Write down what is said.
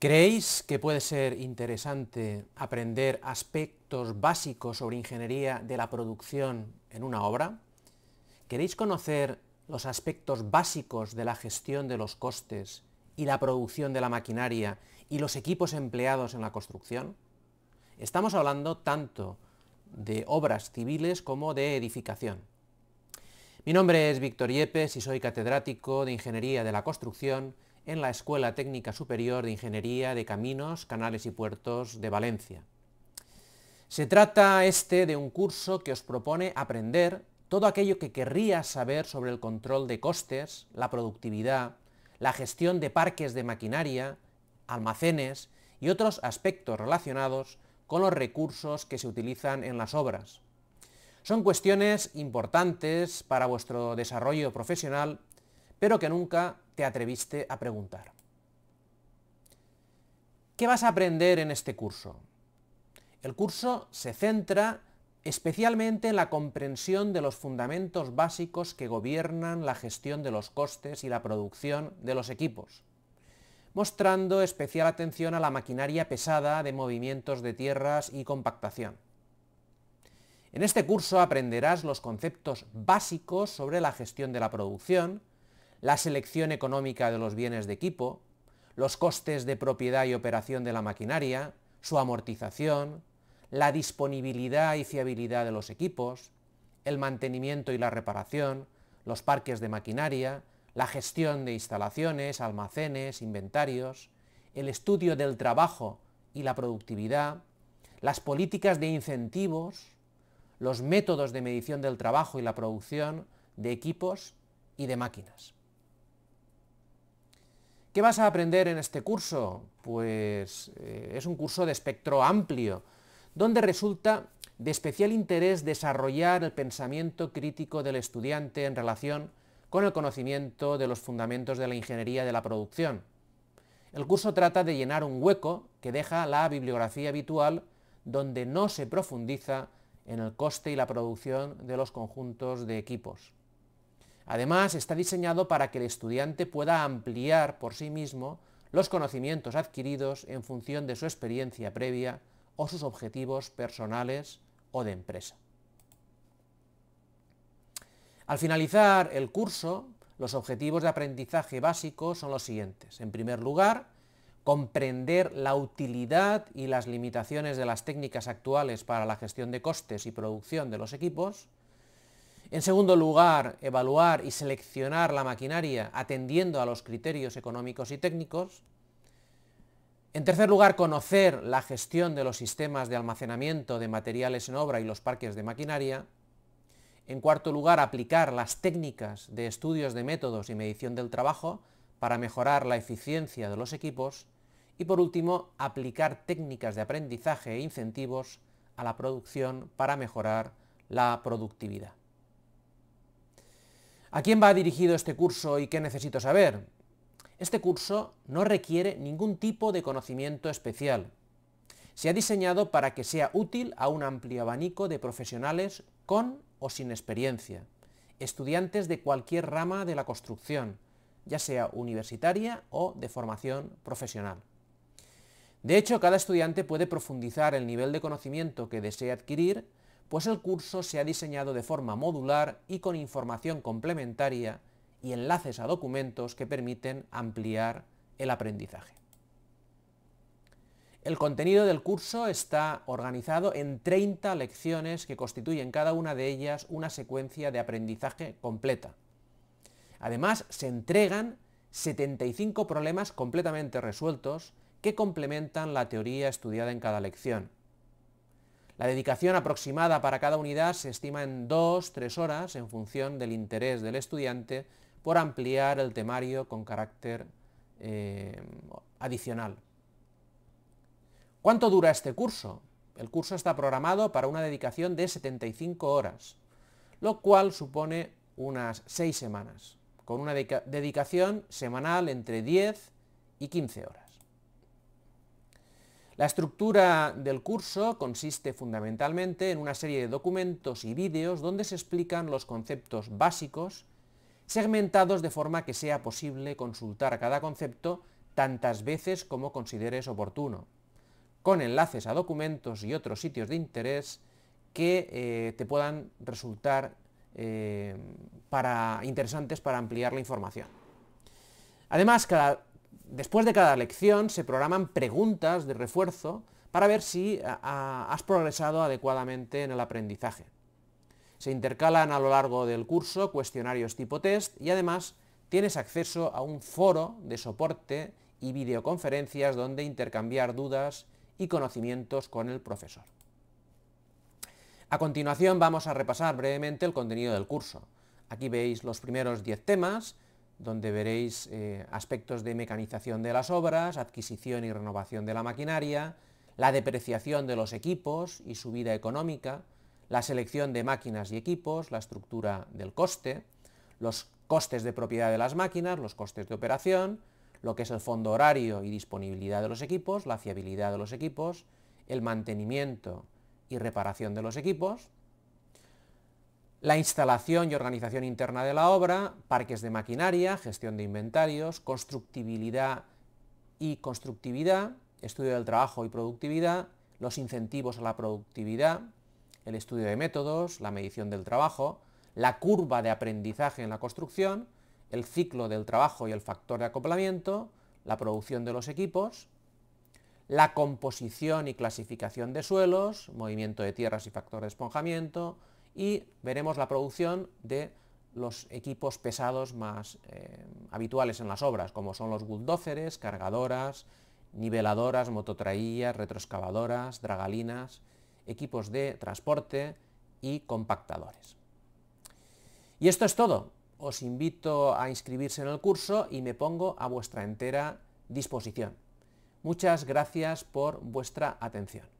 ¿Creéis que puede ser interesante aprender aspectos básicos sobre ingeniería de la producción en una obra? ¿Queréis conocer los aspectos básicos de la gestión de los costes y la producción de la maquinaria y los equipos empleados en la construcción? Estamos hablando tanto de obras civiles como de edificación. Mi nombre es Víctor Yepes y soy catedrático de Ingeniería de la Construcción en la Escuela Técnica Superior de Ingeniería de Caminos, Canales y Puertos de Valencia. Se trata este de un curso que os propone aprender todo aquello que querrías saber sobre el control de costes, la productividad, la gestión de parques de maquinaria, almacenes y otros aspectos relacionados con los recursos que se utilizan en las obras. Son cuestiones importantes para vuestro desarrollo profesional, pero que nunca te atreviste a preguntar. ¿Qué vas a aprender en este curso? El curso se centra especialmente en la comprensión de los fundamentos básicos que gobiernan la gestión de los costes y la producción de los equipos, mostrando especial atención a la maquinaria pesada de movimientos de tierras y compactación. En este curso aprenderás los conceptos básicos sobre la gestión de la producción, la selección económica de los bienes de equipo, los costes de propiedad y operación de la maquinaria, su amortización, la disponibilidad y fiabilidad de los equipos, el mantenimiento y la reparación, los parques de maquinaria, la gestión de instalaciones, almacenes, inventarios, el estudio del trabajo y la productividad, las políticas de incentivos, los métodos de medición del trabajo y la producción de equipos y de máquinas. ¿Qué vas a aprender en este curso? Pues eh, es un curso de espectro amplio, donde resulta de especial interés desarrollar el pensamiento crítico del estudiante en relación con el conocimiento de los fundamentos de la ingeniería de la producción. El curso trata de llenar un hueco que deja la bibliografía habitual donde no se profundiza en el coste y la producción de los conjuntos de equipos. Además, está diseñado para que el estudiante pueda ampliar por sí mismo los conocimientos adquiridos en función de su experiencia previa o sus objetivos personales o de empresa. Al finalizar el curso, los objetivos de aprendizaje básicos son los siguientes. En primer lugar, comprender la utilidad y las limitaciones de las técnicas actuales para la gestión de costes y producción de los equipos. En segundo lugar, evaluar y seleccionar la maquinaria atendiendo a los criterios económicos y técnicos. En tercer lugar, conocer la gestión de los sistemas de almacenamiento de materiales en obra y los parques de maquinaria. En cuarto lugar, aplicar las técnicas de estudios de métodos y medición del trabajo para mejorar la eficiencia de los equipos. Y por último, aplicar técnicas de aprendizaje e incentivos a la producción para mejorar la productividad. ¿A quién va dirigido este curso y qué necesito saber? Este curso no requiere ningún tipo de conocimiento especial. Se ha diseñado para que sea útil a un amplio abanico de profesionales con o sin experiencia, estudiantes de cualquier rama de la construcción, ya sea universitaria o de formación profesional. De hecho, cada estudiante puede profundizar el nivel de conocimiento que desee adquirir pues el curso se ha diseñado de forma modular y con información complementaria y enlaces a documentos que permiten ampliar el aprendizaje. El contenido del curso está organizado en 30 lecciones que constituyen cada una de ellas una secuencia de aprendizaje completa. Además, se entregan 75 problemas completamente resueltos que complementan la teoría estudiada en cada lección. La dedicación aproximada para cada unidad se estima en 2-3 horas en función del interés del estudiante por ampliar el temario con carácter eh, adicional. ¿Cuánto dura este curso? El curso está programado para una dedicación de 75 horas, lo cual supone unas 6 semanas, con una dedicación semanal entre 10 y 15 horas. La estructura del curso consiste fundamentalmente en una serie de documentos y vídeos donde se explican los conceptos básicos, segmentados de forma que sea posible consultar cada concepto tantas veces como consideres oportuno, con enlaces a documentos y otros sitios de interés que eh, te puedan resultar eh, interesantes para ampliar la información. Además, cada después de cada lección se programan preguntas de refuerzo para ver si has progresado adecuadamente en el aprendizaje. Se intercalan a lo largo del curso cuestionarios tipo test y además tienes acceso a un foro de soporte y videoconferencias donde intercambiar dudas y conocimientos con el profesor. A continuación vamos a repasar brevemente el contenido del curso. Aquí veis los primeros 10 temas, donde veréis eh, aspectos de mecanización de las obras, adquisición y renovación de la maquinaria, la depreciación de los equipos y su vida económica, la selección de máquinas y equipos, la estructura del coste, los costes de propiedad de las máquinas, los costes de operación, lo que es el fondo horario y disponibilidad de los equipos, la fiabilidad de los equipos, el mantenimiento y reparación de los equipos, la instalación y organización interna de la obra, parques de maquinaria, gestión de inventarios, constructibilidad y constructividad, estudio del trabajo y productividad, los incentivos a la productividad, el estudio de métodos, la medición del trabajo, la curva de aprendizaje en la construcción, el ciclo del trabajo y el factor de acoplamiento, la producción de los equipos, la composición y clasificación de suelos, movimiento de tierras y factor de esponjamiento, y veremos la producción de los equipos pesados más eh, habituales en las obras, como son los bulldozers, cargadoras, niveladoras, mototraillas, retroexcavadoras, dragalinas, equipos de transporte y compactadores. Y esto es todo. Os invito a inscribirse en el curso y me pongo a vuestra entera disposición. Muchas gracias por vuestra atención.